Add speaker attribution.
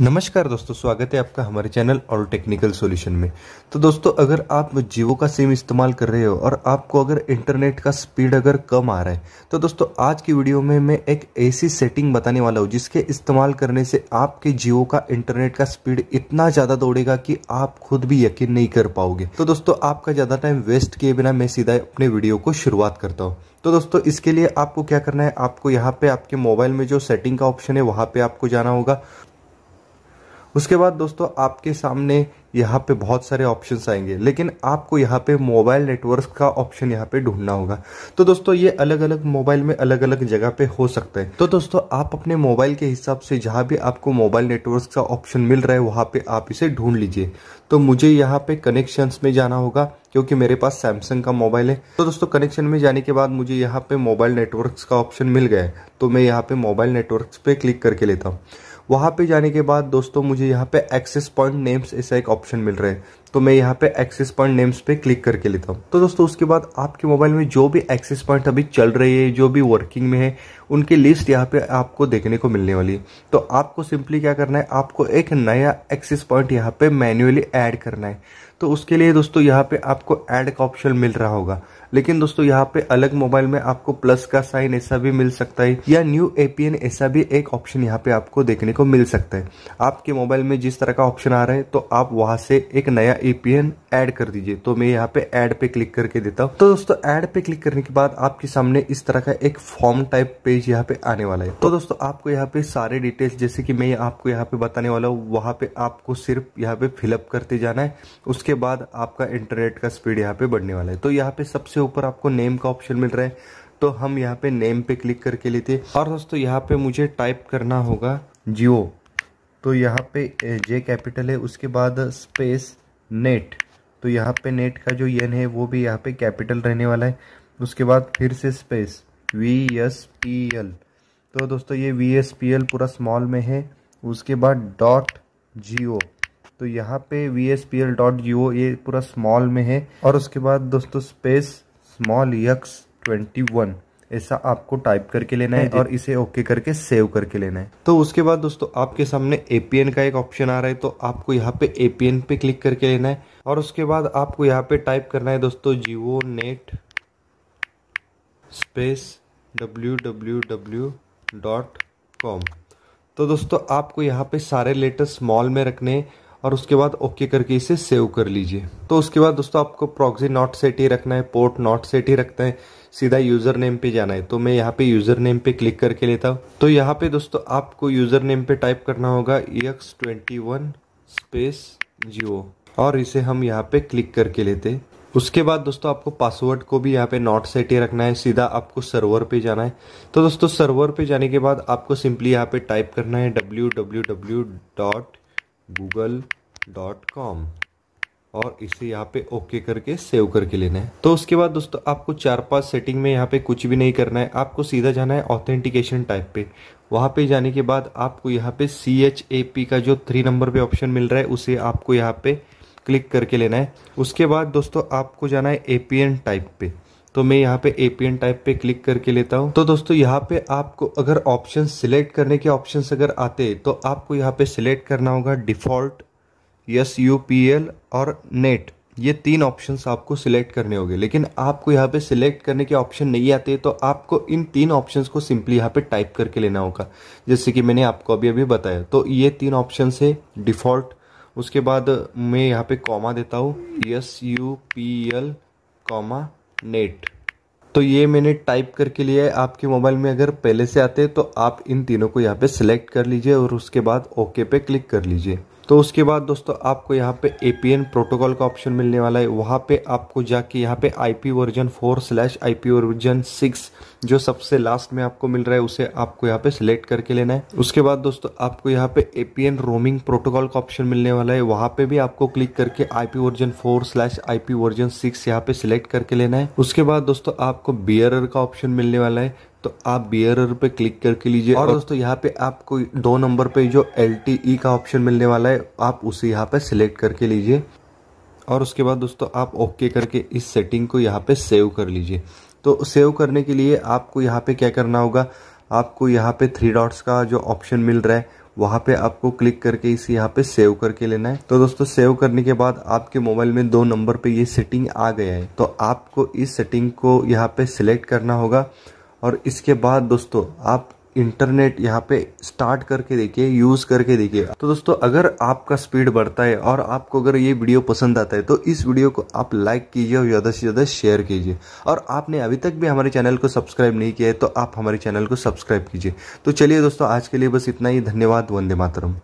Speaker 1: नमस्कार दोस्तों स्वागत है आपका हमारे चैनल ऑल टेक्निकल सॉल्यूशन में तो दोस्तों अगर आप जियो का सिम इस्तेमाल कर रहे हो और आपको अगर इंटरनेट का स्पीड अगर कम आ रहा है तो दोस्तों आज की वीडियो में मैं एक ऐसी सेटिंग बताने वाला हूँ जिसके इस्तेमाल करने से आपके जियो का इंटरनेट का स्पीड इतना ज़्यादा दौड़ेगा कि आप खुद भी यकीन नहीं कर पाओगे तो दोस्तों आपका ज़्यादा टाइम वेस्ट किए बिना मैं सीधा अपने वीडियो को शुरुआत करता हूँ तो दोस्तों इसके लिए आपको क्या करना है आपको यहाँ पे आपके मोबाइल में जो सेटिंग का ऑप्शन है वहाँ पे आपको जाना होगा उसके बाद दोस्तों आपके सामने यहाँ पे बहुत सारे ऑप्शंस आएंगे लेकिन आपको यहाँ पे मोबाइल नेटवर्क का ऑप्शन यहाँ पे ढूंढना होगा तो दोस्तों ये अलग अलग मोबाइल में अलग अलग जगह पे हो सकता है तो दोस्तों आप अपने मोबाइल के हिसाब से जहाँ भी आपको मोबाइल नेटवर्क का ऑप्शन मिल रहा है वहाँ पे आप इसे ढूंढ लीजिए तो मुझे यहाँ पे कनेक्शन में जाना होगा क्योंकि मेरे पास सैमसंग का मोबाइल है तो दोस्तों कनेक्शन में जाने के बाद मुझे यहाँ पे मोबाइल नेटवर्क का ऑप्शन मिल गया है तो मैं यहाँ पे मोबाइल नेटवर्क पे क्लिक करके लेता हूँ वहाँ पे जाने के बाद दोस्तों मुझे यहाँ पे एक्सेस पॉइंट नेम्स ऐसा एक ऑप्शन मिल रहा है तो मैं यहाँ पे एक्सेस पॉइंट नेम्स पे क्लिक करके लेता हूँ तो दोस्तों उसके बाद आपके मोबाइल में जो भी एक्सेस पॉइंट अभी चल रही है जो भी वर्किंग में है उनकी लिस्ट यहाँ पे आपको देखने को मिलने वाली है तो आपको सिंपली क्या करना है आपको एक नया एक्सेस पॉइंट यहाँ पे मैन्युअली ऐड करना है तो उसके लिए दोस्तों यहाँ पे आपको ऐड का ऑप्शन मिल रहा होगा लेकिन दोस्तों यहाँ पे अलग मोबाइल में आपको प्लस का साइन ऐसा भी मिल सकता है या न्यू एपीएन ऐसा भी एक ऑप्शन यहाँ पे आपको देखने को मिल सकता है आपके मोबाइल में जिस तरह का ऑप्शन आ रहा है तो आप वहां से एक नया एपीएन ऐड कर दीजिए तो मैं यहाँ पे ऐड पे क्लिक करके देता हूँ तो दोस्तों ऐड पे क्लिक करने के बाद आपके सामने इस तरह का एक फॉर्म टाइप पेज यहाँ पे आने वाला है तो दोस्तों आपको यहाँ पे सारे डिटेल्स जैसे की मैं आपको यहाँ पे बताने वाला हूँ वहां पे आपको सिर्फ यहाँ पे फिलअप करते जाना है उसके बाद आपका इंटरनेट का स्पीड यहाँ पे बढ़ने वाला है तो यहाँ पे सबसे सबसे ऊपर आपको नेम का ऑप्शन मिल रहा है तो हम यहाँ पे नेम पे क्लिक करके लेते हैं और दोस्तों यहाँ पे मुझे टाइप करना होगा जियो तो यहाँ पे जे कैपिटल है उसके बाद स्पेस नेट तो यहाँ पे नेट का जो यन है वो भी यहाँ पे कैपिटल रहने वाला है उसके बाद फिर से space V S P L तो दोस्तों ये वी एस पी एल पूरा स्मॉल में है उसके बाद डॉट जी ओ तो यहाँ पे V S P L dot G O ये पूरा स्मॉल में है और उसके बाद दोस्तों space small X twenty one ऐसा आपको टाइप करके लेना है और इसे ओके करके सेव करके लेना है तो उसके बाद दोस्तों आपके सामने एपीएन का एक ऑप्शन आ रहा है तो आपको यहाँ पे एपीएन पे क्लिक करके लेना है और उसके बाद आपको यहाँ पे टाइप करना है दोस्तों Jio net space W W W dot com तो दोस्तों आपको यहाँ पे सारे लेटर स्मॉल में रखने हैं और उसके बाद ओके करके इसे सेव कर लीजिए तो उसके बाद दोस्तों आपको प्रॉक्सी नॉट सेट ही रखना है पोर्ट नॉट सेट ही रखना है सीधा यूज़र नेम पे जाना है तो मैं यहाँ पे यूज़र नेम पे क्लिक करके लेता हूँ तो यहाँ पे दोस्तों आपको यूज़र नेम पे टाइप करना होगा X twenty one space Jio और इसे हम यहाँ पे क्लिक करके लेते उसके बाद दोस्तों आपको पासवर्ड को भी यहाँ पे नॉट सेट ही रखना है सीधा आपको सर्वर पे जाना है तो दोस्तों सर्वर पे जाने के बाद आपको सिंपली यहाँ पे टाइप करना है W W W dot Google dot com और इसे यहाँ पे ओके करके सेव करके लेना है तो उसके बाद दोस्तों आपको चार पांच सेटिंग में यहाँ पे कुछ भी नहीं करना है आपको सीधा जाना है ऑथेंटिकेशन टाइप पे वहाँ पे जाने के बाद आपको यहाँ पे सी एच ए पी का जो थ्री नंबर पे ऑप्शन मिल रहा है उसे आपको यहाँ पे क्लिक करके लेना है उसके बाद दोस्तों आपको जाना है ए पी एन टाइप पे तो मैं यहाँ पे एपीएन टाइप पे क्लिक करके लेता हूँ तो दोस्तों यहाँ पे आपको अगर ऑप्शन सिलेक्ट करने के ऑप्शन अगर आते तो आपको यहाँ पे सिलेक्ट करना होगा default S U P L और नेट ये तीन ऑप्शंस आपको सिलेक्ट करने होंगे लेकिन आपको यहाँ पे सिलेक्ट करने के ऑप्शन नहीं आते तो आपको इन तीन ऑप्शंस को सिंपली यहाँ पे टाइप करके लेना होगा जैसे कि मैंने आपको अभी अभी बताया तो ये तीन ऑप्शन है डिफ़ॉल्ट उसके बाद मैं यहाँ पे कॉमा देता हूँ S U P L comma net तो ये मैंने टाइप करके लिया है आपके मोबाइल में अगर पहले से आते हैं तो आप इन तीनों को यहाँ पे सिलेक्ट कर लीजिए और उसके बाद ओके पे क्लिक कर लीजिए तो उसके बाद दोस्तों आपको यहाँ पे ए प्रोटोकॉल का ऑप्शन मिलने वाला है वहाँ पे आपको जाके यहाँ पे I P version four slash I P version six जो सबसे लास्ट में आपको मिल रहा है उसे आपको यहाँ पे सिलेक्ट करके लेना है उसके बाद दोस्तों आपको यहाँ पे ए रोमिंग प्रोटोकॉल का ऑप्शन मिलने वाला है वहाँ पे भी आपको क्लिक करके I P version four slash I P version six यहाँ पे सिलेक्ट करके लेना है उसके बाद दोस्तों आपको बियर का ऑप्शन मिलने वाला है तो आप बियर पे क्लिक करके लीजिए और दोस्तों यहाँ पे आपको दो नंबर पे जो एल e का ऑप्शन मिलने वाला है आप उसे यहाँ पे सिलेक्ट करके लीजिए और उसके बाद दोस्तों आप ओके करके इस सेटिंग को यहाँ पे सेव कर लीजिए तो सेव करने के लिए आपको यहाँ पे क्या करना होगा आपको यहाँ पे थ्री डॉट्स का जो ऑप्शन मिल रहा है वहाँ पे आपको क्लिक करके इसे यहाँ पे सेव करके लेना है तो दोस्तों सेव करने के बाद आपके मोबाइल में दो नंबर पे ये सेटिंग आ गया है तो आपको इस सेटिंग को यहाँ पे सिलेक्ट करना होगा और इसके बाद दोस्तों आप इंटरनेट यहाँ पे स्टार्ट करके देखिए यूज़ करके देखिए तो दोस्तों अगर आपका स्पीड बढ़ता है और आपको अगर ये वीडियो पसंद आता है तो इस वीडियो को आप लाइक कीजिए और ज़्यादा से ज़्यादा शेयर कीजिए और आपने अभी तक भी हमारे चैनल को सब्सक्राइब नहीं किया है तो आप हमारे चैनल को सब्सक्राइब कीजिए तो चलिए दोस्तों आज के लिए बस इतना ही धन्यवाद वंदे मातरम